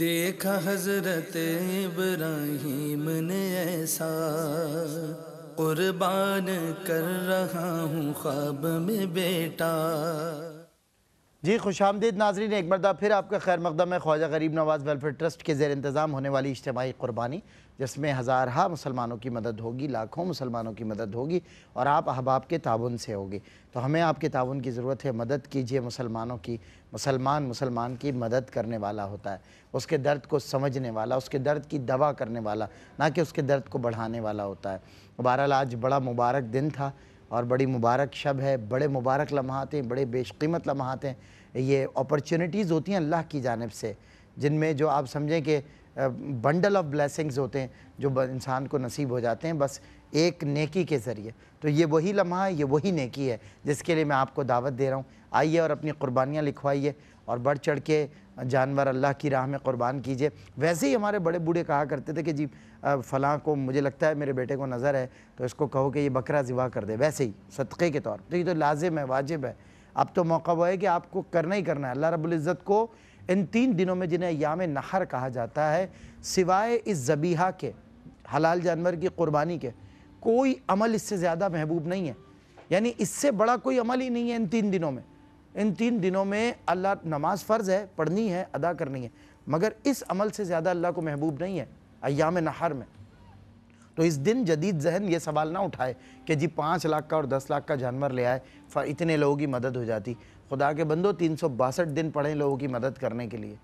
देखा हजरत इब्राहिम ने ऐसा कुर्बान कर रहा हूँ ख्वाब में बेटा जी खुश आमदीद नाजरीन एक मरदा फिर आपका खैर मकदम है ख्वाजा गरीब नवाज वेलफेयर ट्रस्ट के जेर इंतज़ाम होने वाली इज्तमी कुर्बानी जिसमें हज़ारहा मुसलमानों की मदद होगी लाखों मुसलमानों की मदद होगी और आप अहबाब के ताउन से होगी तो हमें आपके ताउन की ज़रूरत है मदद कीजिए मुसलमानों की मुसलमान मुसलमान की मदद करने वाला होता है उसके दर्द को समझने वाला उसके दर्द की दवा करने वाला ना कि उसके दर्द को बढ़ाने वाला होता है बहरहाल आज बड़ा मुबारक दिन था और बड़ी मुबारक शब है बड़े मुबारक लम्हात हैं बड़े बेशकीमत लम्हात हैं ये अपॉर्चुनिटीज़ होती हैं अल्लाह की जानब से जिनमें जो आप समझें कि बंडल ऑफ ब्लेसिंग्स होते हैं जो इंसान को नसीब हो जाते हैं बस एक नेकी के ज़रिए तो ये वही लम्हा है ये वही नेकी है जिसके लिए मैं आपको दावत दे रहा हूँ आइए और अपनी कुर्बानियाँ लिखवाइए और बढ़ चढ़ के जानवर अल्लाह की राह में कुर्बान कीजिए वैसे ही हमारे बड़े बूढ़े कहा करते थे कि जी फ़लाँ को मुझे लगता है मेरे बेटे को नज़र है तो इसको कहो कि ये बकरा ज़िवा कर दे वैसे ही सदक़े के तौर तो ये तो लाजिम है वाजिब है अब तो मौका वो है कि आपको करना ही करना है अल्लाह रब्ज़त को इन तीन दिनों में जिन्हें याम नहर कहा जाता है सिवाय इस जबीहा के हलाल जानवर की क़ुरबानी के कोई अमल इससे ज़्यादा महबूब नहीं है यानी इससे बड़ा कोई अमल ही नहीं है इन तीन दिनों में इन तीन दिनों में अल्लाह नमाज फ़र्ज़ है पढ़नी है अदा करनी है मगर इस अमल से ज़्यादा अल्लाह को महबूब नहीं है अयाम नहर में तो इस दिन जदीद जहन ये सवाल ना उठाए कि जी पाँच लाख का और दस लाख का जानवर ले आए इतने लोगों की मदद हो जाती खुदा के बंदो तीन सौ बासठ दिन पढ़ें लोगों की मदद करने के लिए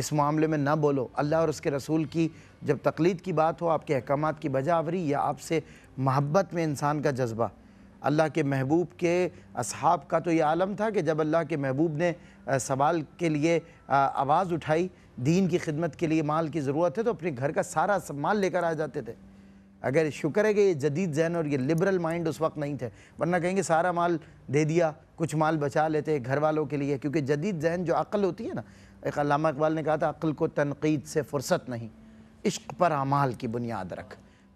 इस मामले में ना बोलो अल्लाह और उसके रसूल की जब तकलीद की बात हो आपके अहकाम की बजावरी या आपसे महब्बत में इंसान का जज्बा अल्लाह के महबूब के असहाब का तो ये आलम था कि जब अल्लाह के महबूब ने सवाल के लिए आवाज़ उठाई दीन की खिदमत के लिए माल की ज़रूरत है तो अपने घर का सारा माल लेकर आ जाते थे अगर शुक्र है कि ये जदीद जहन और ये लिबरल माइंड उस वक्त नहीं थे वरना कहेंगे सारा माल दे दिया कुछ माल बचा लेते घर वालों के लिए क्योंकि जदीद जहन जो अक़ल होती है ना एक अलामा इकबाल ने कहा था अक़ल को तनकीद से फुर्सत नहीं इश्क पर अमाल की बुनियाद रख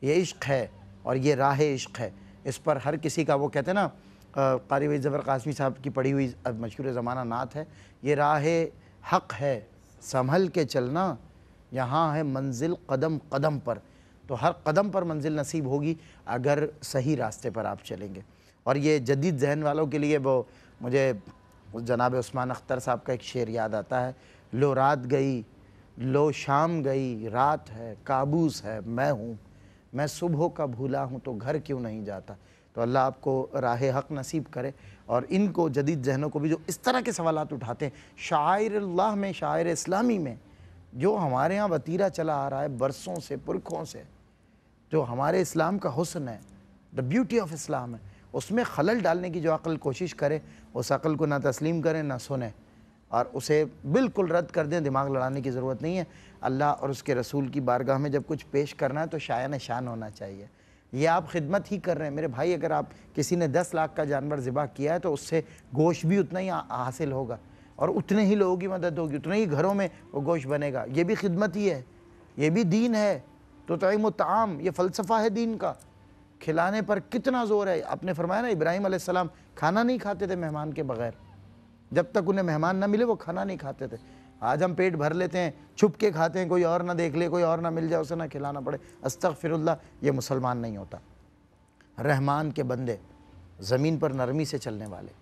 ये इश्क है और ये राह इश्क है इस पर हर किसी का वो कहते हैं ना कारी वही ज़बर कासमी साहब की पढ़ी हुई मशहूर ज़माना नात है ये राह हक़ है संभल के चलना यहाँ है मंजिल कदम कदम पर तो हर कदम पर मंजिल नसीब होगी अगर सही रास्ते पर आप चलेंगे और ये जदीद जहन वालों के लिए वो मुझे जनाब उस्मान अख्तर साहब का एक शेर याद आता है लो रात गई लो शाम गई रात है काबूस है मैं हूँ मैं सुबह का भूला हूँ तो घर क्यों नहीं जाता तो अल्लाह आपको राह हक नसीब करे और इनको जदीद जहनों को भी जो इस तरह के सवाल उठाते हैं शायर अल्लाह में शायर इस्लामी में जो हमारे यहाँ वतीरा चला आ रहा है बरसों से पुरखों से जो हमारे इस्लाम का हुसन है द ब्यूटी ऑफ इस्लाम है उसमें खलल डालने की जो अक्ल कोशिश करे उस अक्ल को ना तस्लीम करें ना सुने और उसे बिल्कुल रद्द कर दें दिमाग लड़ाने की ज़रूरत नहीं है अल्लाह और उसके रसूल की बारगाह में जब कुछ पेश करना है तो शायन शान होना चाहिए यह आप खिदमत ही कर रहे हैं मेरे भाई अगर आप किसी ने दस लाख का जानवर ज़िबा किया है तो उससे गोश्त भी उतना ही हासिल होगा और उतने ही लोगों की मदद होगी उतने ही घरों में वो गोश्त बनेगा ये भी खिदमत ही है ये भी दीन है तो तयम तो ताम ये फ़लसफ़ा है दीन का खिलाने पर कितना ज़ोर है आपने फरमाया ना इब्राहिम आसमाम खाना नहीं खाते थे मेहमान के बगैर जब तक उन्हें मेहमान ना मिले वो खाना नहीं खाते थे आज हम पेट भर लेते हैं छुप के खाते हैं कोई और ना देख ले कोई और ना मिल जाए उसे ना खिलाना पड़े अस्त फिरुल्ला ये मुसलमान नहीं होता रहमान के बंदे ज़मीन पर नरमी से चलने वाले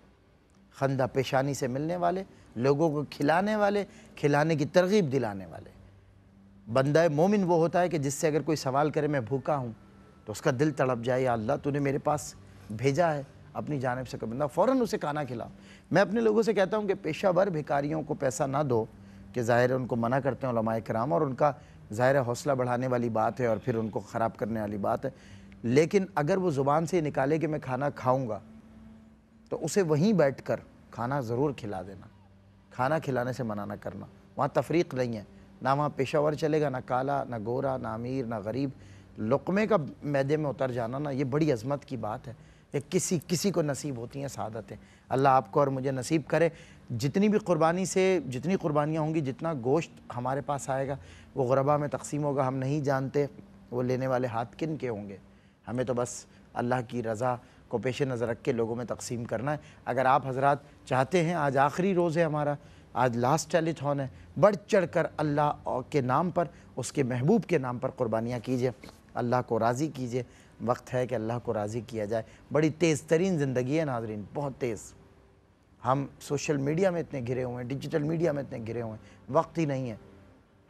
खंदा पेशानी से मिलने वाले लोगों को खिलाने वाले खिलाने की तरगीब दिलाने वाले बंदा मोमिन वो होता है कि जिससे अगर कोई सवाल करे मैं भूखा हूँ तो उसका दिल तड़प जाए या अल्लाह तूने मेरे पास भेजा है अपनी जानब से बंदा फ़ौर उसे खाना खिलाओ मैं अपने लोगों से कहता हूँ कि पेशा भर भिकारियों को पैसा ना दो कि ज़ाहिर है उनको मना करते हैं कराम और उनका ज़ाहिर हौसला बढ़ाने वाली बात है और फिर उनको ख़राब करने वाली बात है लेकिन अगर वो ज़ुबान से निकाले कि मैं खाना खाऊँगा तो उसे वहीं बैठ कर खाना ज़रूर खिला देना खाना खिलाने से मना ना करना वहाँ तफरीक नहीं है ना वहाँ पेशावर चलेगा ना काला ना गोरा ना अमीर ना गरीब लुकमे का मैदे में उतर जाना ना ये बड़ी अजमत की बात है ये किसी किसी को नसीब होती हैं सादतें अल्लाह आपको और मुझे नसीब करे जितनी भी कुर्बानी से जितनी कुर्बानियाँ होंगी जितना गोश्त हमारे पास आएगा वो गुरबा में तकसीम होगा हम नहीं जानते वो लेने वाले हाथ किन के होंगे हमें तो बस अल्लाह की रज़ा को पेश नज़र रख के लोगों में तकसीम करना है अगर आप हजरात चाहते हैं आज आखिरी रोज़ है हमारा आज लास्ट टेलीथॉन है बढ़ चढ़ कर अल्लाह के नाम पर उसके महबूब के नाम पर कुर्बानियाँ कीजिए अल्लाह को राज़ी कीजिए वक्त है कि अल्लाह को राज़ी किया जाए बड़ी तेज़ तरीन ज़िंदगी है नाजरीन बहुत तेज़ हम सोशल मीडिया में इतने घिरे हुए हैं डिजिटल मीडिया में इतने घिरे हुए हैं वक्त ही नहीं है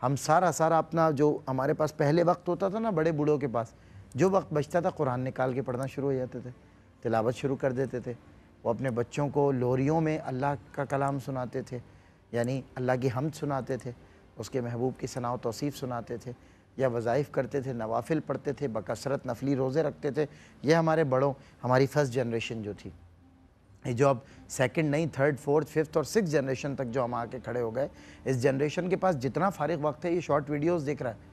हम सारा सारा अपना जो हमारे पास पहले वक्त होता था ना बड़े बूढ़ों के पास जो वक्त बचता था कुरान निकाल के पढ़ना शुरू हो जाते थे तिलावत शुरू कर देते थे वो अपने बच्चों को लोरियों में अल्लाह का कलाम सुनाते थे यानी अल्लाह की हम सुनाते थे उसके महबूब की सना तोसीफ़ सुनाते थे या वज़ाइफ करते थे नवाफिल पढ़ते थे बकसरत नफली रोज़े रखते थे ये हमारे बड़ों हमारी फ़र्स्ट जनरेशन जो थी ये जो अब सेकंड नहीं थर्ड फोर्थ फिफ्थ और सिक्स जनरेशन तक जो हम आके खड़े हो गए इस जनरेशन के पास जितना फारिग वक्त है ये शॉर्ट वीडियोस देख रहा है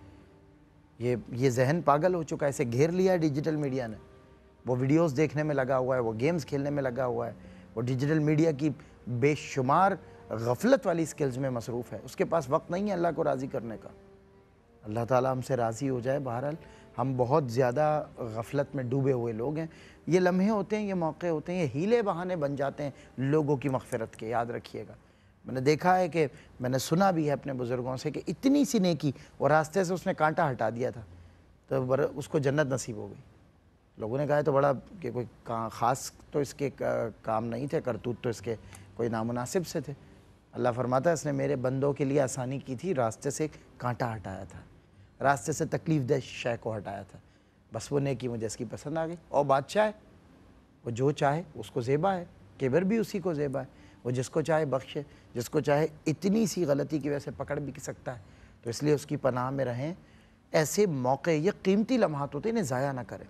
ये ये जहन पागल हो चुका है इसे घेर लिया है डिजिटल मीडिया ने वो वीडियोस देखने में लगा हुआ है वो गेम्स खेलने में लगा हुआ है वो डिजिटल मीडिया की बेशुमार गफलत वाली स्किल्स में मसरूफ़ है उसके पास वक्त नहीं है अल्लाह को राज़ी करने का अल्लाह ताला हमसे राज़ी हो जाए बहरहाल हम बहुत ज़्यादा गफलत में डूबे हुए लोग हैं ये लम्हे होते हैं ये मौके होते हैं ये हीले बहाने बन जाते हैं लोगों की मगफरत के याद रखिएगा मैंने देखा है कि मैंने सुना भी है अपने बुज़ुर्गों से कि इतनी सी नेकी और रास्ते से उसने कांटा हटा दिया था तो उसको जन्नत नसीब हो गई लोगों ने कहा तो बड़ा कि कोई ख़ास तो इसके काम नहीं थे करतूत तो इसके कोई नामनासिब से थे अल्लाह फरमाता है इसने मेरे बंदों के लिए आसानी की थी रास्ते से कांटा हटाया था रास्ते से तकलीफ दह शय को हटाया था बस वो नेकी मुझे इसकी पसंद आ गई और बादशाह है वो जो चाहे उसको जेबा है केबर भी उसी को जेबा है वो जिसको चाहे बख्शे जिसको चाहे इतनी सी गलती की वजह से पकड़ भी सकता है तो इसलिए उसकी पनाह में रहें ऐसे मौके ये कीमती लम्हात होते इन्हें ज़ाया ना करें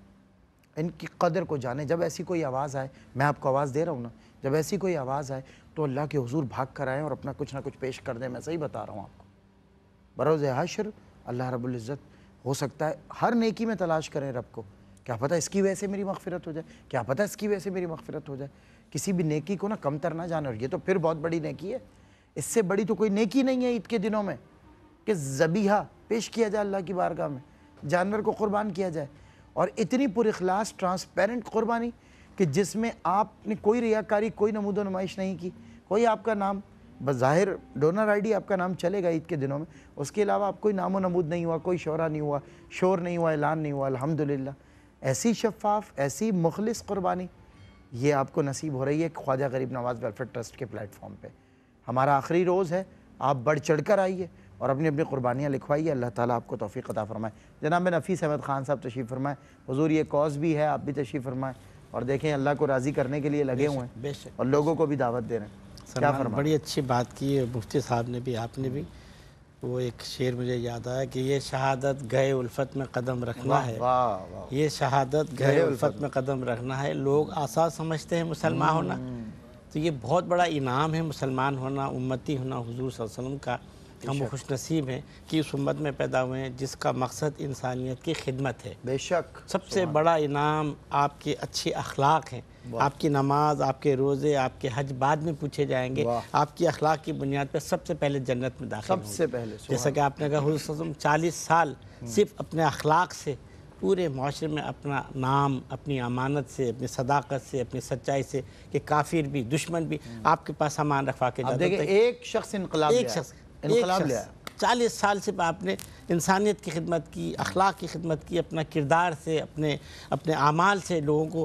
इनकी कदर को जाने जब ऐसी कोई आवाज़ आए मैं आपको आवाज़ दे रहा हूँ ना जब ऐसी कोई आवाज़ आए तो अल्लाह के हजूर भाग कर आएँ और अपना कुछ ना कुछ पेश कर दें मैं सही बता रहा हूँ आपको बरोज़ हाशर अल्लाह रबुल्ज़त हो सकता है हर नेकी में तलाश करें रब को क्या पता इसकी वजह से मेरी मगफरत हो जाए क्या पता इसकी वजह से मेरी मगफरत हो जाए किसी भी नेकी को ना कम तर ना जाने और ये तो फिर बहुत बड़ी नेकी है इससे बड़ी तो कोई नेकी नहीं है ईद के दिनों में कि जबीहा पेश किया जाए अल्लाह की बारगाह में जानवर को कुर्बान किया जाए और इतनी पुरखलास ट्रांसपेरेंट कुर्बानी कि जिसमें आपने कोई रियाकारी कोई नमूदो नुमाइश नहीं की कोई आपका नाम बज़ाहिर डोनर आईडी आपका नाम चलेगा ईद के दिनों में उसके अलावा आप कोई नामो नमूद नहीं हुआ कोई शोरा नहीं हुआ शोर नहीं हुआ ऐलान नहीं हुआ अलहमदिल्ला ऐसी शफाफ ऐसी मुखलस कुर्बानी ये आपको नसीब हो रही है ख्वाजा गरीब नवाज़ वेलफेयर ट्रस्ट के प्लेटफॉर्म पर हमारा आखिरी रोज़ है आप बढ़ चढ़ कर आइए और अपनी अपनी कुर्बानियाँ लिखवाइए अल्लाह ताला आपको तोफ़ी अता फ़रमाए जनाब नफीस अहमद ख़ान साहब तशीफ़ फरमाएँ हजूर ये कॉज भी है आप भी तशीफ़ फरमाएँ और देखें अल्लाह को राज़ी करने के लिए लगे हुए हैं और लोगों को भी दावत दे रहे हैं क्या फरमा बड़ी अच्छी बात की है मुफ्ती साहब ने भी आपने भी वो एक शेर मुझे याद आया कि ये शहादत गए उल्फत में कदम रखना है ये शहादत गए उल्फत में कदम रखना है लोग आसान समझते हैं मुसलमान होना हम्म। तो ये बहुत बड़ा इनाम है मुसलमान होना उम्मती होना अलैहि वसल्लम का हम खुश नसीब हैं कि उस उम्मत में पैदा हुए हैं जिसका मकसद इंसानियत की खिदमत है बेशक सबसे बड़ा इनाम आपके अच्छे अखलाक हैं आपकी नमाज आपके रोज़े आपके हज बाद में पूछे जाएंगे आपकी अखलाक की बुनियाद पर सबसे पहले जन्नत में दाखिल सबसे पहले जैसा कि आपने कहा हजूम चालीस साल हम्म। सिर्फ अपने अखलाक से पूरे माशरे में अपना नाम अपनी अमानत से अपनी सदाकत से अपनी सच्चाई से कि काफिर भी दुश्मन भी हम्म। आपके पास सामान रखवा के जाते तो एक शख्स इनकलाब एक शख्स चालीस साल से आपने इंसानियत की खिदमत की अखलाक की खिदमत की अपना किरदार से अपने अपने अमाल से लोगों को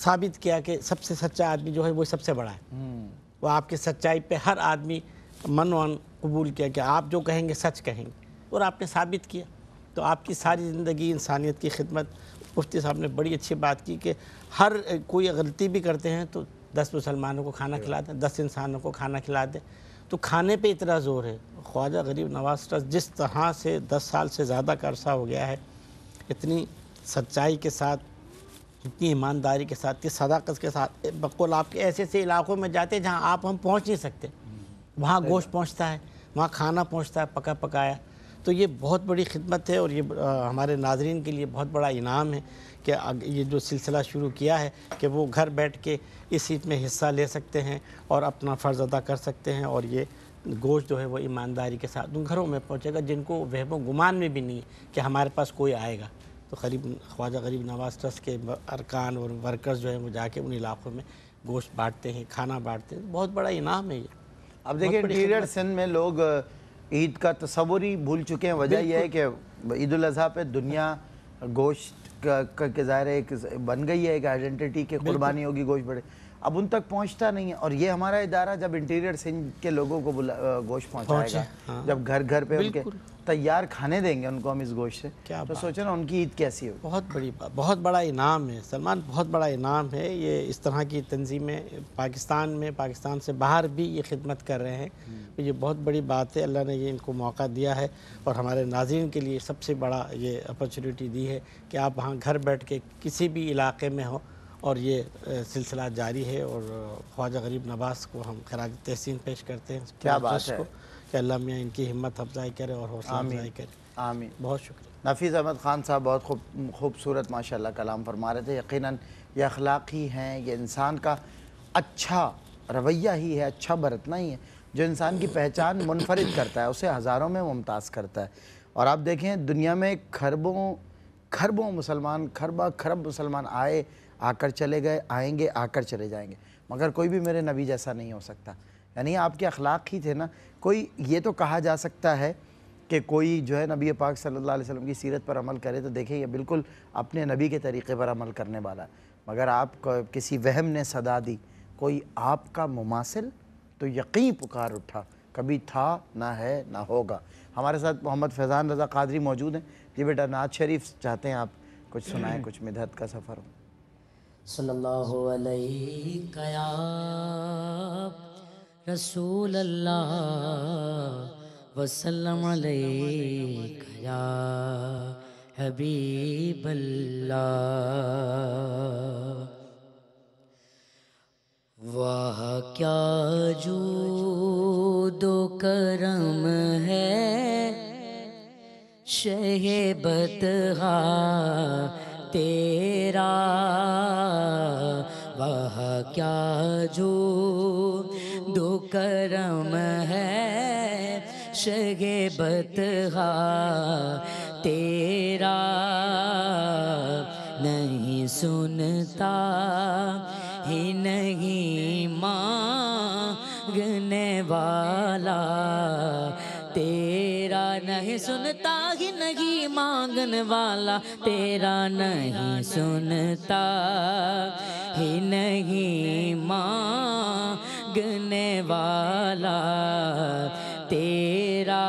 साबित किया कि सबसे सच्चा आदमी जो है वो सबसे बड़ा है हम्म। वो आपकी सच्चाई पे हर आदमी मन वन कबूल किया कि आप जो कहेंगे सच कहेंगे और आपने साबित किया तो आपकी सारी ज़िंदगी इंसानियत की खिदमत मुफ्ती साहब ने बड़ी अच्छी बात की कि हर कोई गलती भी करते हैं तो दस मुसलमानों को खाना खिला दें दस इंसानों को खाना खिला दें तो खाने पे इतना ज़ोर है ख्वाजा गरीब नवाज ट्रस्ट जिस तरह से दस साल से ज़्यादा का हो गया है इतनी सच्चाई के साथ इतनी ईमानदारी के साथ इतनी सदाकत के साथ बकौल आपके ऐसे ऐसे इलाकों में जाते हैं जहाँ आप हम पहुँच नहीं सकते हम्म। वहाँ गोश्त पहुँचता है वहाँ खाना पहुँचता है पका पकाया तो ये बहुत बड़ी खिदमत है और ये हमारे नाजरन के लिए बहुत बड़ा इनाम है कि ये जो सिलसिला शुरू किया है कि वो घर बैठ के इस ईद में हिस्सा ले सकते हैं और अपना फ़र्ज़ अदा कर सकते हैं और ये गोश्त जो है वो ईमानदारी के साथ उन घरों में पहुँचेगा जिनको वहम गुमान में भी नहीं है कि हमारे पास कोई आएगा तो गरीब ख्वाजा गरीब नवाज ट्रस्ट के अरकान और वर्कर्स जो हैं वो जाके उन इलाक़ों में गोश्त बांटते हैं खाना बांटते हैं तो बहुत बड़ा इनाम है ये अब देखिए इंटीरियर सिंध में लोग ईद का तस्वुर ही भूल चुके हैं वजह यह है कि ईद अजी पे दुनिया गोश्त का, का, के ज़ाहिर बन गई है एक आइडेंटिटी के कुर्बानी होगी गोश्त बड़े अब उन तक पहुंचता नहीं है और ये हमारा इदारा जब इंटीरियर सिंह के लोगों को गोश्त पहुंचाएगा हाँ। जब घर घर पे उनके तैयार खाने देंगे उनको हम इस गोश्त से क्या तो सोचो ना उनकी ईद कैसी होगी बहुत बड़ी बात बहुत बड़ा इनाम है सलमान बहुत बड़ा इनाम है ये इस तरह की तंजीमें पाकिस्तान में पाकिस्तान से बाहर भी ये खिदमत कर रहे हैं हम्म। तो ये बहुत बड़ी बात है अल्लाह ने ये इनको मौका दिया है और हमारे नाजीन के लिए सबसे बड़ा ये अपॉर्चुनिटी दी है कि आप वहाँ घर बैठ के किसी भी इलाके में हो और ये सिलसिला जारी है और ख्वाजा गरीब नवाज को हम खराज तहसीन पेश करते हैं क्या बात है कि अल्लाह मियाँ इनकी हिम्मत अफजाई करे और हौसला अफजाई करे आमीन बहुत शुक्रिया नफीज़ अहमद ख़ान साहब बहुत खूब खूबसूरत माशाल्लाह कलाम फरमा रहे थे यकीनन ये अखलाक़ी हैं ये इंसान का अच्छा रवैया ही है अच्छा बरतना ही है जो इंसान की पहचान मुनफरद करता है उसे हज़ारों में मुमताज़ करता है और आप देखें दुनिया में खरबों खरबों मुसलमान खरबा खरब मुसलमान आए आकर चले गए आएंगे आकर चले जाएंगे मगर कोई भी मेरे नबी जैसा नहीं हो सकता यानी आपके अखलाक ही थे ना कोई ये तो कहा जा सकता है कि कोई जो है नबी पाक सल्लल्लाहु अलैहि वसल्लम की सीरत पर अमल करे तो देखें ये बिल्कुल अपने नबी के तरीक़े पर अमल करने वाला मगर आप किसी वहम ने सदा दी कोई आपका मुमासिल तो यकीन पुकार उठा कभी था ना है ना होगा हमारे साथ मोहम्मद फैज़ान रज़ा कादरी मौजूद हैं जी बेटा नाज शरीफ चाहते हैं आप कुछ सुनाएं कुछ मिधत का सफ़र हो सल्लल्लाहु अलैहि कया रसूल अल्लाह वसल्लम कया हबीब अल्लाह वाह क्या जो करम है शहे बतहा तेरा वह क्या जो दो करम है शगे बतहा तेरा नहीं सुनता ही नहीं मांगने वाला तेरा नहीं सुनता नहीं मांगन वाला तेरा नहीं सुनता ही नहीं मांगने वाला तेरा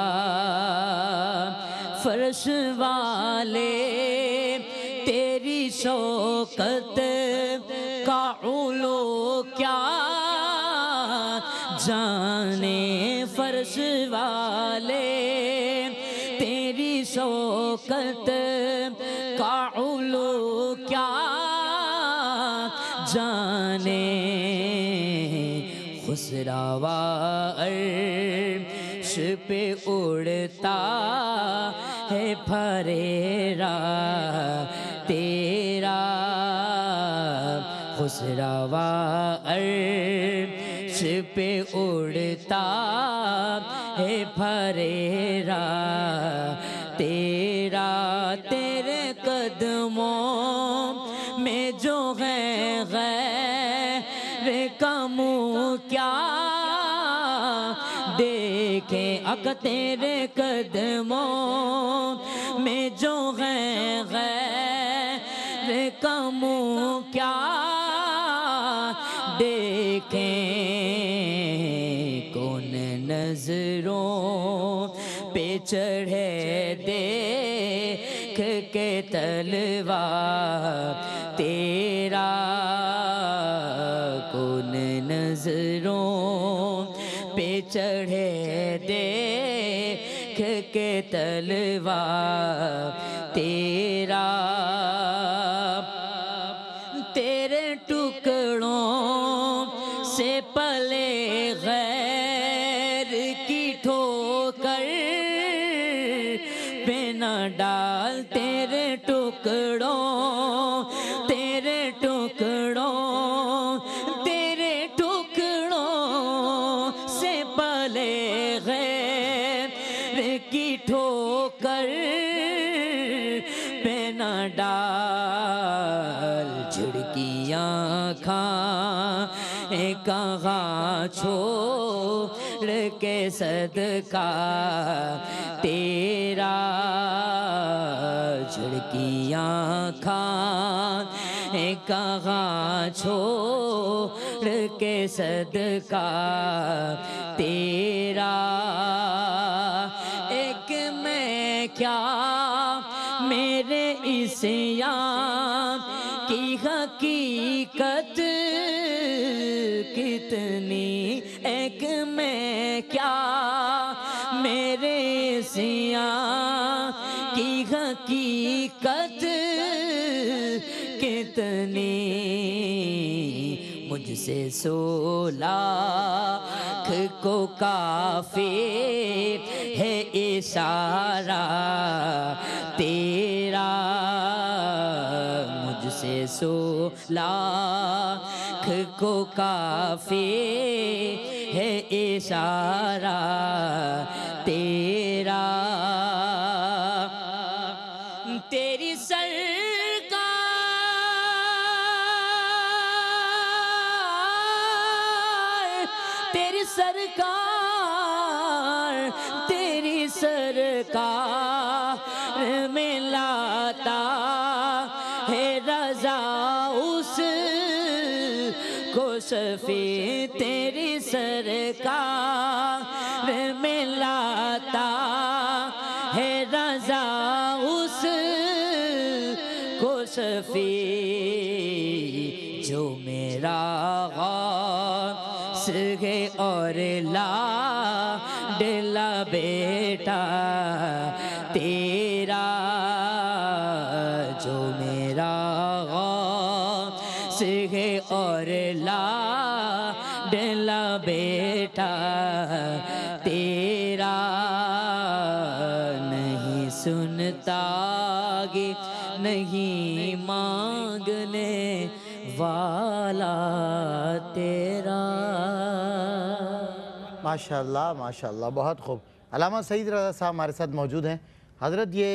फर्श वाले बिखरावा अर्श पे उड़ता है फरेरा तेरा खुसरावा अर्श पे उड़ता है फरेरा तेरा पाक तेरे कदमों में जो है गैर का क्या देखें कौन नजरों पे चढ़े देख के तलवा तेरे पे चढ़े देख के तलवा तेरा सदका तेरा झुड़कियाँ खान कहा छोड़ के सदका तेरा एक मैं क्या मेरे इस यहाँ जितने मुझसे सोलाख को काफी है इशारा तेरा मुझसे सोलाख को काफी है इशारा तेरी सरकार तेरी सरकार मिलाता लाता है रजा उस को सफ़ी तेरी सरकार और ला डेला बेटा तेरा जो मेरा से और ला डेला बेटा तेरा नहीं सुनता गे नहीं मांगने वाला तेरा माशाल्लाह माशाल्लाह बहुत खूब अलामा सईद रजा साहब हमारे साथ मौजूद हैं हज़रत ये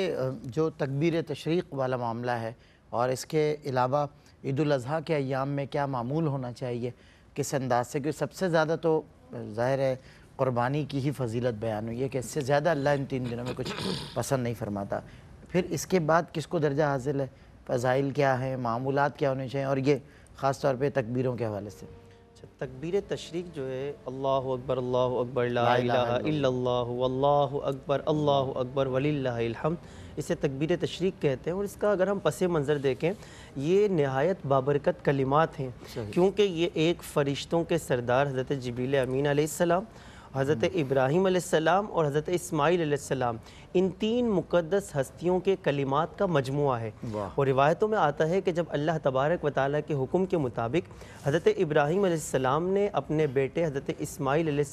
जो तकबीर तशरीक़ वाला मामला है और इसके अलावा ईदाजी के अयाम में क्या मामूल होना चाहिए किस अंदाज से क्योंकि सबसे ज़्यादा तो ज़ाहिर है क़ुरबानी की ही फजीलत बयान हुई है कि इससे ज़्यादा अल्लाह इन तीन दिनों में कुछ पसंद नहीं फरमाता फिर इसके बाद किसको दर्जा हासिल है फ़ाइल क्या है मामूलत क्या होने चाहिए और ये ख़ास तौर पर तकबीरों के हवाले से तकबीर तशरीक जो है अल्लाह अकबर अल्लाह अकबर अल्लाह अकबर अल्लाह अकबर वलीम इसे तकबीर तशरीक कहते हैं और इसका अगर हम पस मंज़र देखें ये नहायत बाबरकत कलिमात हैं क्योंकि ये एक फ़रिश्तों के सरदार हज़रत जबील अमीन आसमाम हज़रत हम्म। इब्राहीम और हज़रत इसमाईल इन तीन मुक़दस हस्तियों के कलिमात का मजमू है और रिवायतों में आता है कि जब अल्लाह तबारक व ताली के हुक्म के मुताबिक हज़रत इब्राहीम ने अपने बेटे हज़रत इसमाईल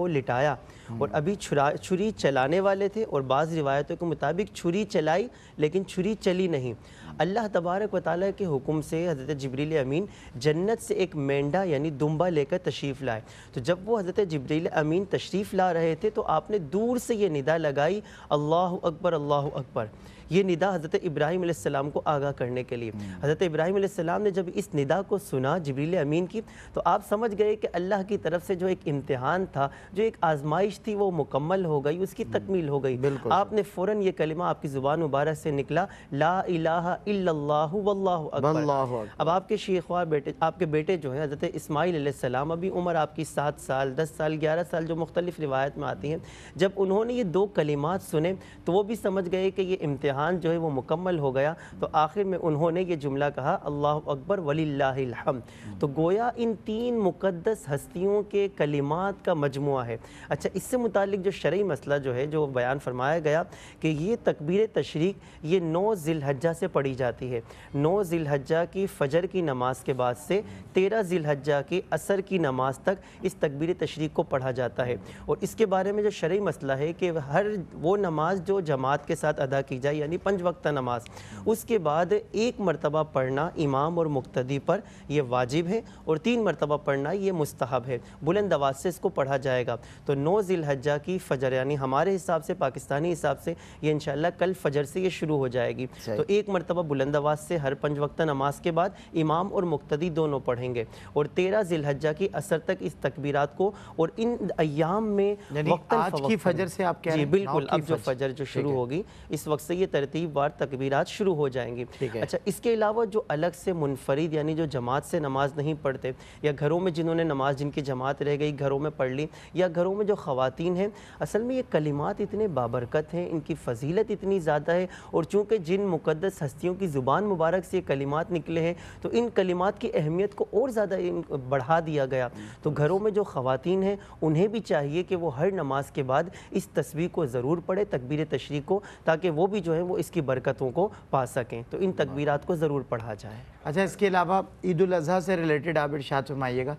को लिटाया और अभी छुरा छुरी चलाने वाले थे और बाज़ रिवायतों के मुताबिक छुरी चलाई लेकिन छुरी चली नहीं अल्लाह तबारक व के हुक्म से हज़रत जबरील अमीन जन्नत से एक मेंढा यानी दुम्बा लेकर तशरीफ़ लाए तो जब वो हज़रत जबरील अमीन तशरीफ़ ला रहे थे तो आपने दूर से ये निदा लगाई अल्लाह अकबर अल्लाह अकबर ये निदा हज़रत इब्राहिम सलाम को आगाह करने के लिए हज़रत इब्राहिम सलाम ने जब इस निदा को सुना जबरील अमीन की तो आप समझ गए कि अल्लाह की तरफ से जो एक इम्तहान था जो एक आजमाइश थी वो मुकम्मल हो गई उसकी हम्म। तकमील हो गई आपने फ़ौर ये कलमा आपकी ज़ुबान मुबारक से निकला ला अब आपके शेखवा बेटे आपके बेटे जो हैं हज़रत इसमाइल सलाम अभी उम्र आपकी सात साल दस साल ग्यारह साल जो मुख्तलिफ रिवायत में आती हैं जब उन्होंने ये दो कलिमात सुने तो वो भी समझ गए कि ये इम्तहान इम्तहान जो है वो मुकम्मल हो गया तो आखिर में उन्होंने ये जुमला कहा अल्लाह अकबर वलीहम तो गोया इन तीन मुकदस हस्तियों के कलिमात का मजमु है अच्छा इससे मुतल जो शरी मसला जो है जो बयान फरमाया गया कि ये तकबीर तशरीक ये नौ जिलहजा से पढ़ी जाती है नौ जिलहजा की फ़जर की नमाज के बाद से तेरह जिलहजा के असर की नमाज तक इस तकबीर तशरीक को पढ़ा जाता है और इसके बारे में जो शरी मसला है कि हर वो नमाज जो जमात के साथ अदा की जाए यानी पंच वक्त नमाज उसके बाद एक मरतबा पढ़ना इमाम और मुख्तदी पर यह वाजिब है और तीन मरतबा पढ़ना ये मुस्तहब है बुलंद आवाज़ से इसको पढ़ा जाएगा तो नौ जिलहजा की फ़जर यानी हमारे हिसाब से पाकिस्तानी हिसाब से ये इन कल फ़जर से ये शुरू हो जाएगी तो एक मरतबा बुलंद आवाज़ से हर पंच वक्त नमाज के बाद इमाम और मुख्तदी दोनों पढ़ेंगे और तेरह जिलहजा की असर तक इस तकबीरात को और इन अयाम में आज की फजर से आप कह जी बिल्कुल अब जो फजर जो शुरू होगी इस वक्त से ये तरतीब वार तकबीर शुरू हो जाएंगी अच्छा इसके अलावा जो अलग से मुनफरद यानी जो जमात से नमाज नहीं पढ़ते या घरों में जिन्होंने नमाज जिनकी जमात रह गई घरों में पढ़ ली या घरों में जो ख़वान हैं असल में ये कलिमात इतने बाबरकत हैं इनकी फजीलत इतनी ज़्यादा है और चूँकि जिन मुकदस हस्तियों की ज़ुबान मुबारक से ये कलिमात निकले हैं तो इन कलिमात की अहमियत को और ज़्यादा बढ़ा दिया गया तो घरों में जो ख़वान हैं उन्हें भी चाहिए कि वो हर नमाज के बाद इस तस्वीर को ज़रूर पढ़े तकबीर तशरी को ताकि वो भी जो है हैं वो इसकी बरकतों को पा सकें तो इन तकबीरात को ज़रूर पढ़ा जाए अच्छा इसके अलावा ईद अजी से रिलेटेड आप इर्शाद फरमाइएगा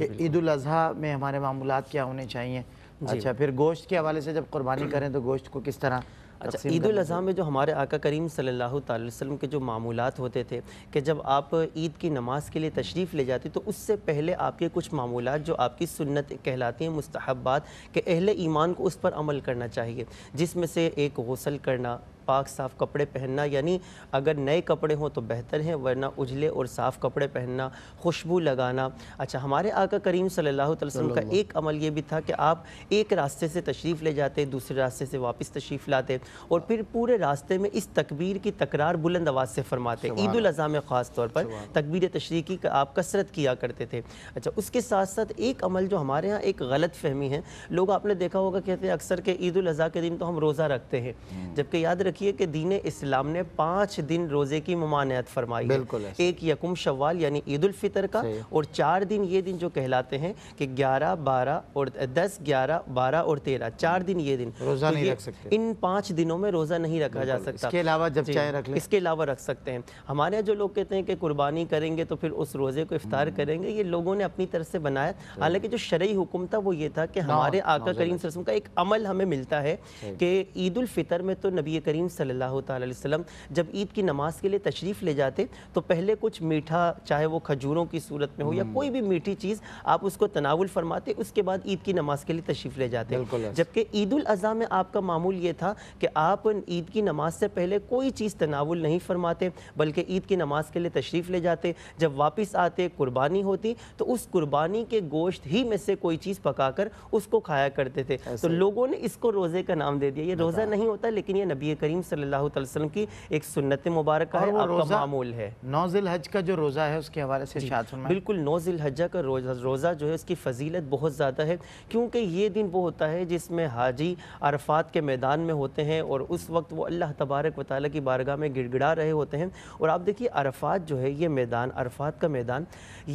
कि ईद अजी में हमारे मामूलत क्या होने चाहिए अच्छा फिर गोश्त के हवाले से जब कुर्बानी करें तो गोश्त को किस तरह अच्छा ईद अजी में जो हमारे आका करीम सल्लल्लाहु अलैहि वसल्लम के जो मामूलत होते थे कि जब आप ईद की नमाज़ के लिए तशरीफ़ ले जाते तो उससे पहले आपके कुछ मामूलत जो आपकी सुन्नत कहलाती हैं मुस्तहबात के अहले ईमान को उस पर अमल करना चाहिए जिसमें से एक गसल करना पाक साफ़ कपड़े पहनना यानी अगर नए कपड़े हों तो बेहतर हैं वरना उजले और साफ़ कपड़े पहनना खुशबू लगाना अच्छा हमारे आका करीम सल्लल्लाहु अलैहि वसल्लम का एक अमल ये भी था कि आप एक रास्ते से तशरीफ़ ले जाते दूसरे रास्ते से वापस तशरीफ़ लाते और हाँ। फिर पूरे रास्ते में इस तकबीर की तकरार बुलंद आवाज़ से फरमाते ईद अजी में ख़ास तौर पर तकबीर तशरी की आप कसरत किया करते थे अच्छा उसके साथ साथ एक अमल जो हमारे यहाँ एक गलत फहमी है लोग आपने देखा होगा कहते हैं अक्सर के ईद अजी के दिन तो हम रोज़ा रखते हैं हम्म। जबकि याद रखिए कि दीन इस्लाम ने पाँच दिन रोज़े की ममानियत फरमाई बिल्कुल है। एक यकुम शवाल यानी ईद ईदालफ़ितर का और चार दिन ये दिन जो कहलाते हैं कि ग्यारह बारह और दस ग्यारह बारह और तेरह चार दिन ये दिन रोज़ा तो नहीं रख सकते इन पाँच दिनों में रोज़ा नहीं रखा जा सकता इसके अलावा जब चाहे रख लें इसके अलावा रख सकते हैं हमारे जो लोग कहते हैं कि कुर्बानी करेंगे तो फिर उस रोज़े को इफ्तार हम्म। करेंगे ये लोगों ने अपनी तरफ से बनाया हालांकि जो शरय हुक्म था वो ये था कि हमारे आका करीम सरसम का एक अमल हमें मिलता है कि ईद फितर में तो नबी करीम करीम सल्लल्लाहु अलैहि वसल्लम जब ईद की नमाज के लिए तशरीफ़ ले जाते तो पहले कुछ मीठा चाहे वो खजूरों की सूरत में हो या हम्म। कोई भी मीठी चीज़ आप उसको तनावुल फरमाते उसके बाद ईद की नमाज के लिए तशरीफ़ ले जाते जबकि ईद अज़ा में आपका मामूल ये था कि आप ईद की नमाज से पहले कोई चीज़ तनावुल नहीं फरमाते बल्कि ईद की नमाज के लिए तशरीफ़ ले जाते जब वापस आते कुर्बानी होती तो उस कुर्बानी के गोश्त ही में से कोई चीज़ पकाकर उसको खाया करते थे तो लोगों ने इसको रोज़े का नाम दे दिया ये रोज़ा नहीं होता लेकिन ये नबी करीम करीम सल्लल्लाहु अलैहि वसल्लम की एक सुन्नत मुबारक है आपका मामूल है नौजिल हज का जो रोज़ा है उसके हवाले से बिल्कुल नौजिल हजा का रोज़ा रोज़ा जो है उसकी फजीलत बहुत ज़्यादा है क्योंकि ये दिन वो होता है जिसमें हाजी अरफात के मैदान में होते हैं और उस वक्त वो अल्लाह तबारक व ताली की बारगाह में गिड़गिड़ा रहे होते हैं और आप देखिए अरफात जो है ये मैदान अरफात का मैदान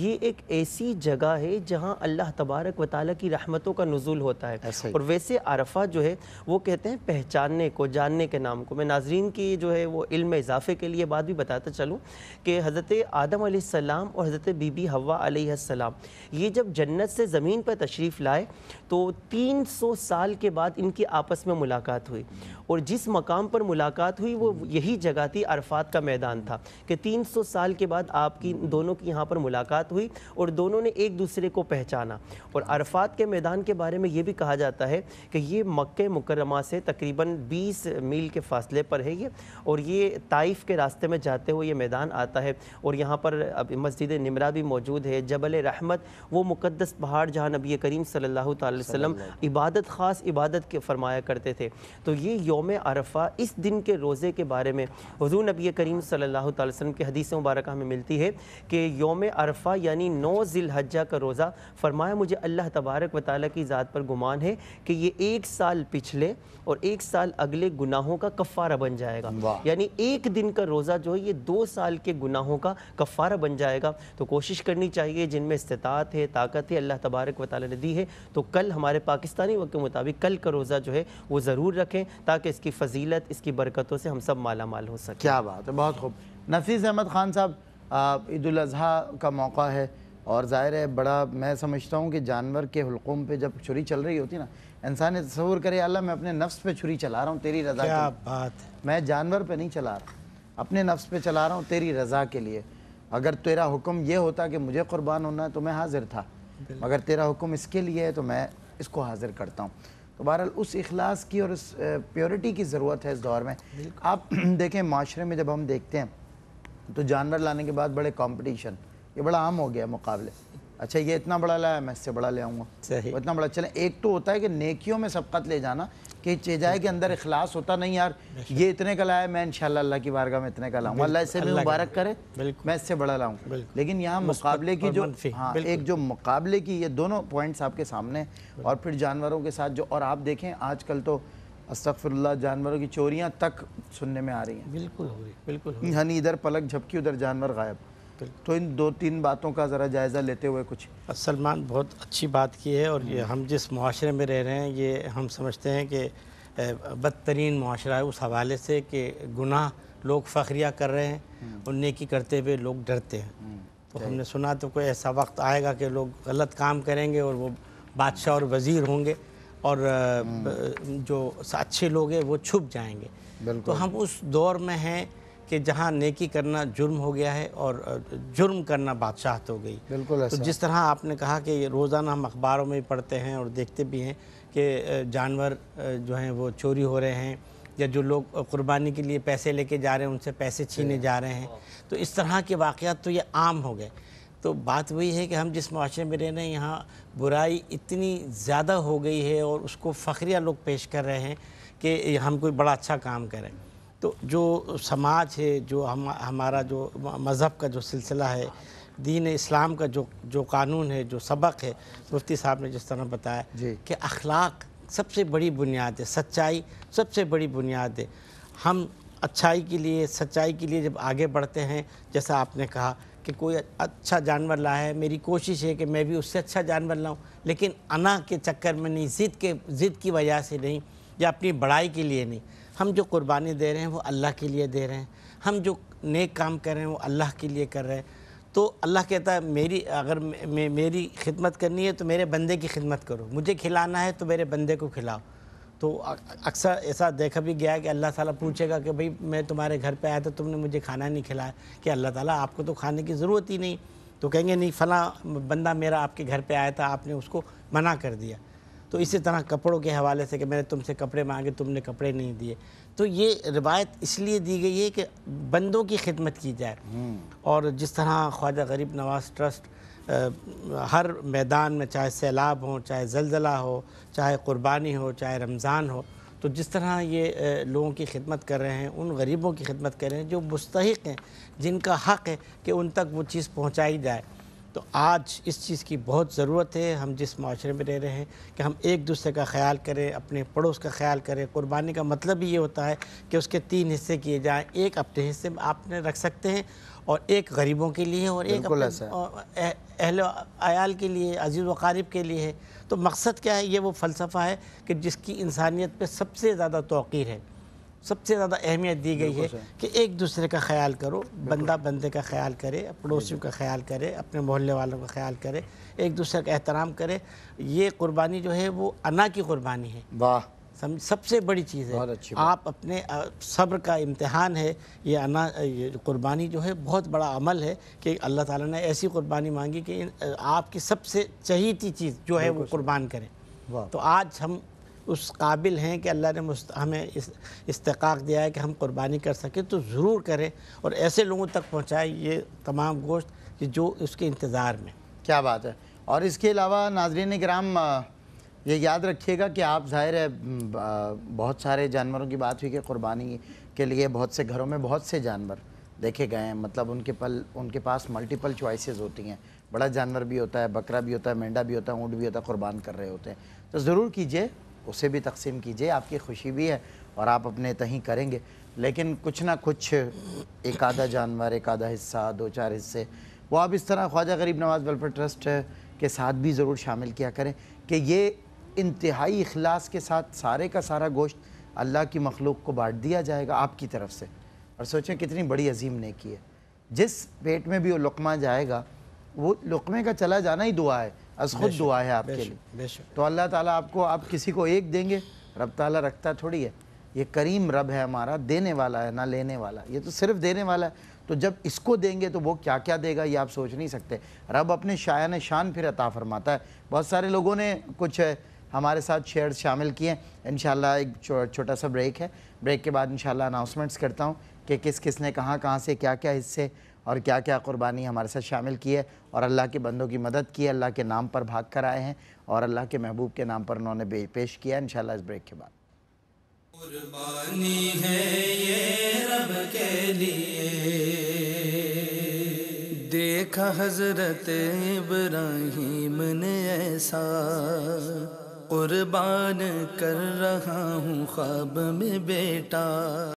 ये एक ऐसी जगह है जहाँ अल्लाह तबारक व ताली की रहमतों का नज़ुल होता है और वैसे अरफा जो है वो कहते हैं पहचानने को जानने के नाम को मैं नाजरीन की जो है वो इल्म इजाफे के लिए बात भी बताता चलूँ कि हज़रत आदम सलाम और हज़रत बीबी हवा सलाम ये जब जन्नत से ज़मीन पर तशरीफ़ लाए तो 300 साल के बाद इनकी आपस में मुलाकात हुई और जिस मकाम पर मुलाकात हुई वो यही जगह थी अरफात का मैदान था कि 300 साल के बाद आपकी दोनों की यहाँ पर मुलाकात हुई और दोनों ने एक दूसरे को पहचाना और अरफात के मैदान के बारे में ये भी कहा जाता है कि ये मक्के मुकरमा से तकरीबन 20 मील के फासले पर है ये और ये ताइफ के रास्ते में जाते हुए ये मैदान आता है और यहाँ पर अब मस्जिद निमरा भी मौजूद है जबल रहमत वो मुकदस पहाड़ जहाँ नबी करीम सल्ला वसल्लम इबादत ख़ास इबादत के फरमाया करते थे तो ये योम अरफा इस दिन के रोज़े के बारे में हजू नबी करीम अलैहि वसल्लम की हदीस मुबारक हमें मिलती है कि योम अरफा यानी नौ जिलहजा का रोज़ा फरमाया मुझे अल्लाह तबारक व ताली की ज़ात पर गुमान है कि ये एक साल पिछले और एक साल अगले गुनाहों का कफ़ारा बन जाएगा यानी एक दिन का रोज़ा जो है ये दो साल के गुनाहों का कफ़ारा बन जाएगा तो कोशिश करनी चाहिए जिनमें इस्तात है ताकत है अल्लाह तबारक वाली ने दी है तो कल कल हमारे पाकिस्तानी वक्त के मुताबिक कल का रोज़ा जो है वो ज़रूर रखें ताकि इसकी फजीलत इसकी बरकतों से हम सब माला माल हो सके क्या बात है बहुत खूब नफीस अहमद ख़ान साहब ईद का मौका है और ज़ाहिर है बड़ा मैं समझता हूँ कि जानवर के हलकों पर जब छुरी चल रही होती ना इंसान तस्वूर करे अल्लाह मैं अपने नफ्स पे छुरी चला रहा हूँ तेरी रज़ा क्या बात मैं जानवर पे नहीं चला रहा अपने नफ्स पे चला रहा हूँ तेरी रज़ा के लिए अगर तेरा हुक्म ये होता कि मुझे कुर्बान होना है तो मैं हाजिर था मगर तेरा हुक्म इसके लिए है तो मैं इसको हाजिर करता हूँ तो बहरहाल उस अखलास की और उस प्योरिटी की ज़रूरत है इस दौर में आप देखें माशरे में जब हम देखते हैं तो जानवर लाने के बाद बड़े कॉम्पटिशन ये बड़ा आम हो गया मुकाबले अच्छा ये इतना बड़ा लाया मैं इससे बड़ा ले आऊँगा इतना बड़ा चले एक तो होता है कि नेकियों में सबकत ले जाना कि चेजाए के अंदर अखलास होता नहीं यार ये इतने का लाया मैं इनशाला अल्लाह की बारगाह में इतने का लाऊँ अल्लाह इससे भी मुबारक करे मैं इससे बड़ा लाऊँ लेकिन यहाँ मुकाबले की जो हाँ एक जो मुकाबले की ये दोनों पॉइंट्स आपके सामने और फिर जानवरों के साथ जो और आप देखें कल तो अस्तफ़िरल्ला जानवरों की चोरियाँ तक सुनने में आ रही हैं बिल्कुल हो रही बिल्कुल यानी इधर पलक झपकी उधर जानवर गायब तो, तो इन दो तीन बातों का ज़रा जायज़ा लेते हुए कुछ सलमान बहुत अच्छी बात की है और ये हम जिस माशरे में रह रहे हैं ये हम समझते हैं कि बदतरीन माशरा है उस हवाले से कि गुनाह लोग फखरिया कर रहे हैं और नेकी करते हुए लोग डरते हैं हम्म, तो हमने सुना तो कोई ऐसा वक्त आएगा कि लोग गलत काम करेंगे और वो बादशाह और वज़ीर होंगे और हम्म। जो अच्छे लोग हैं वो छुप जाएंगे तो हम उस दौर में हैं कि जहाँ नेकी करना जुर्म हो गया है और जुर्म करना बादशाहत हो गई बिल्कुल तो जिस तरह आपने कहा कि रोज़ाना हम अखबारों में पढ़ते हैं और देखते भी हैं कि जानवर जो हैं वो चोरी हो रहे हैं या जो लोग कुर्बानी के लिए पैसे लेके जा रहे हैं उनसे पैसे छीने जा रहे हैं तो इस तरह के वाक़ात तो ये आम हो गए तो बात वही है कि हम जिस माशरे में रह रहे हैं यहाँ बुराई इतनी ज़्यादा हो गई है और उसको फ़खरिया लोग पेश कर रहे हैं कि हम कोई बड़ा अच्छा काम करें तो जो समाज है जो हम हमारा जो मज़हब का जो सिलसिला है दीन इस्लाम का जो जो कानून है जो सबक है मुफ्ती साहब ने जिस तरह बताया कि अखलाक सबसे बड़ी बुनियाद है सच्चाई सबसे बड़ी बुनियाद है हम अच्छाई के लिए सच्चाई के लिए जब आगे बढ़ते हैं जैसा आपने कहा कि कोई अच्छा जानवर लाया है मेरी कोशिश है कि मैं भी उससे अच्छा जानवर लाऊं लेकिन अना के चक्कर में नहीं ज़िद के ज़िद की वजह से नहीं या अपनी बड़ाई के लिए नहीं हम जो कुर्बानी दे रहे हैं वो अल्लाह के लिए दे रहे हैं हम जो नेक काम कर रहे हैं वो अल्लाह के लिए कर रहे हैं तो अल्लाह कहता है मेरी अगर मे, मेरी खिदमत करनी है तो मेरे बंदे की खिदमत करो मुझे खिलाना है तो मेरे बंदे को खिलाओ तो अक्सर ऐसा देखा भी गया कि अल्लाह ताला पूछेगा कि भाई मैं तुम्हारे घर पे आया था तो तुमने मुझे खाना नहीं खिलाया कि अल्लाह ताला आपको तो खाने की ज़रूरत ही नहीं तो कहेंगे नहीं फ़ला बंदा मेरा आपके घर पे आया था आपने उसको मना कर दिया तो इसी तरह कपड़ों के हवाले से कि मैंने तुमसे कपड़े मांगे तुमने कपड़े नहीं दिए तो ये रिवायत इसलिए दी गई है कि बंदों की खिदमत की जाए हम्म। और जिस तरह ख्वाजा गरीब नवाज ट्रस्ट आ, हर मैदान में चाहे सैलाब हो चाहे जलजला हो चाहे क़ुरबानी हो चाहे रमज़ान हो तो जिस तरह ये लोगों की खिदमत कर रहे हैं उन गरीबों की खिदमत कर रहे हैं जो मुस्तक हैं जिनका हक़ है कि उन तक वो चीज़ पहुँचाई जाए तो आज इस चीज़ की बहुत ज़रूरत है हम जिस माशरे में रह रहे हैं कि हम एक दूसरे का ख्याल करें अपने पड़ोस का ख्याल करें कुर्बानी का मतलब ही ये होता है कि उसके तीन हिस्से किए जाएँ एक अपने हिस्से में आपने रख सकते हैं और एक गरीबों के लिए और एक अहल आयाल के लिए अजीज़ वक़ारब के लिए है तो मकसद क्या है ये वो फ़लसफ़ा है कि जिसकी इंसानियत पर सबसे ज़्यादा तोर है सबसे ज़्यादा अहमियत दी गई है कि एक दूसरे का ख्याल करो बंदा बंदे का ख्याल करे पड़ोसियों का ख्याल करे अपने मोहल्ले वालों का ख्याल करे एक दूसरे का एहतराम करे ये कुर्बानी जो है वो अना की कुर्बानी है वाह समझ सबसे बड़ी चीज़ है आप अपने सब्र का इम्तहान है ये अना ये कुर्बानी जो है बहुत बड़ा अमल है कि अल्लाह ताला ने ऐसी कुर्बानी मांगी कि आपकी सबसे चहीती चीज़ जो है वो कुर्बान करें तो आज हम उस काबिल हैं कि अल्लाह ने हमें इस इस्तेकाक दिया है कि हम कुर्बानी कर सकें तो ज़रूर करें और ऐसे लोगों तक पहुँचाएँ ये तमाम गोश्त कि जो उसके इंतज़ार में क्या बात है और इसके अलावा नाजरीन कराम ये याद रखिएगा कि आप जाहिर है बहुत सारे जानवरों की बात हुई कि कुर्बानी के लिए बहुत से घरों में बहुत से जानवर देखे गए हैं मतलब उनके पल उनके पास मल्टीपल चॉइसेस होती हैं बड़ा जानवर भी होता है बकरा भी होता है मेंढा भी होता है ऊँट भी होता है कुर्बान कर रहे होते हैं तो ज़रूर कीजिए उसे भी तकसीम कीजिए आपकी खुशी भी है और आप अपने तहीं करेंगे लेकिन कुछ ना कुछ एक आधा जानवर एक आधा हिस्सा दो चार हिस्से वो आप इस तरह ख्वाजा गरीब नवाज वेलफेयर ट्रस्ट के साथ भी ज़रूर शामिल किया करें कि ये इंतहाई अखलास के साथ सारे का सारा गोश्त अल्लाह की मखलूक को बांट दिया जाएगा आपकी तरफ से और सोचें कितनी बड़ी अजीम ने की है जिस पेट में भी वो लुकमा जाएगा वो लुकमे का चला जाना ही दुआ है अस खुद दुआ है आपके लिए तो अल्लाह ताला आपको आप किसी को एक देंगे रब ताला रखता थोड़ी है ये करीम रब है हमारा देने वाला है ना लेने वाला ये तो सिर्फ देने वाला है तो जब इसको देंगे तो वो क्या क्या देगा ये आप सोच नहीं सकते रब अपने शायन शान फिर अता फरमाता है बहुत सारे लोगों ने कुछ हमारे साथ शेयर शामिल किए हैं इन एक छोटा सा ब्रेक है ब्रेक के बाद इन अनाउंसमेंट्स करता हूँ कि किस किसने कहाँ कहाँ से क्या क्या हिस्से और क्या क्या क़ुरबानी हमारे साथ शामिल की है और अल्लाह के बंदों की मदद की है अल्लाह के नाम पर भाग कर आए हैं और अल्लाह के महबूब के नाम पर उन्होंने पेश किया इन इस ब्रेक के बाद देखा हजरत इब्राहिम ने ऐसा कुर्बान कर रहा हूँ ख्वाब में बेटा